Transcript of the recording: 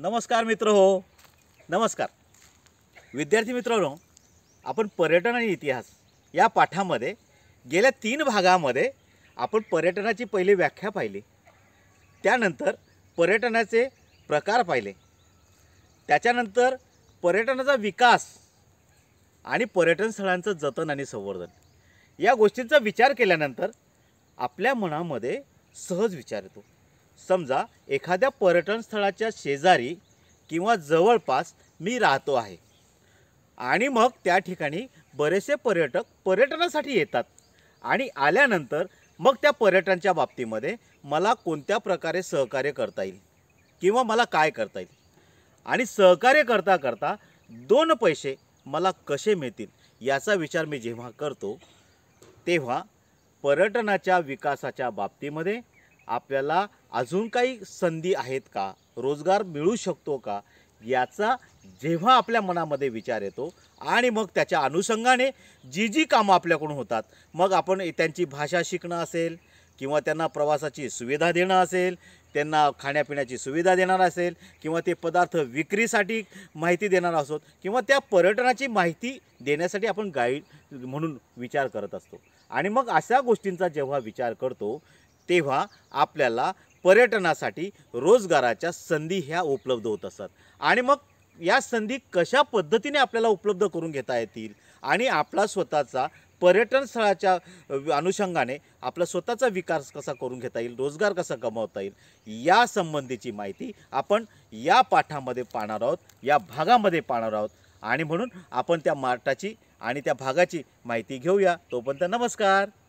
नमस्कार मित्र हो नमस्कार विद्यार्थी मित्रांनो आपण पर्यटन आणि इतिहास या पाठामध्ये गेल्या तीन भागामध्ये आपण पर्यटनाची पहिली व्याख्या पाहिली त्यानंतर पर्यटनाचे प्रकार पाहिले त्याच्यानंतर पर्यटनाचा विकास आणि पर्यटन स्थळांचं जतन आणि संवर्धन या गोष्टींचा विचार केल्यानंतर आपल्या मनामध्ये सहज विचार येतो समजा एखाद्या पर्यटनस्थळाच्या शेजारी किंवा जवळपास मी राहतो आहे आणि मग त्या ठिकाणी बरेचसे पर्यटक पर्यटनासाठी येतात आणि आल्यानंतर मग त्या पर्यटनाच्या बाबतीमध्ये मला कोणत्या प्रकारे सहकार्य करता येईल किंवा मला काय करता येईल आणि सहकार्य करता करता दोन पैसे मला कसे मिळतील याचा विचार मी जेव्हा करतो तेव्हा पर्यटनाच्या विकासाच्या बाबतीमध्ये आपल्याला अजून काही संधी आहेत का रोजगार मिळू शकतो का याचा जेव्हा आपल्या मनामध्ये विचार येतो आणि मग त्याच्या अनुषंगाने जी जी कामं आपल्याकडून होतात मग आपण त्यांची भाषा शिकणं असेल किंवा त्यांना प्रवासाची सुविधा देणं असेल त्यांना खाण्यापिण्याची सुविधा देणार असेल किंवा ते पदार्थ विक्रीसाठी माहिती देणार असोत किंवा त्या पर्यटनाची माहिती देण्यासाठी आपण गाईड म्हणून विचार करत असतो आणि मग अशा गोष्टींचा जेव्हा विचार करतो तेव्हा आपल्याला पर्यटनासाठी रोजगाराच्या संधी ह्या उपलब्ध होत असतात आणि मग या संधी कशा पद्धतीने आपल्याला उपलब्ध करून घेता येतील आणि आपला स्वतःचा पर्यटन स्थळाच्या अनुषंगाने आपला स्वतःचा विकास कसा करून घेता येईल रोजगार कसा कमावता येईल या संबंधीची माहिती आपण या पाठामध्ये पाहणार आहोत या भागामध्ये पाहणार आहोत आणि म्हणून आपण त्या मार्टाची आणि त्या भागाची माहिती घेऊया तोपर्यंत नमस्कार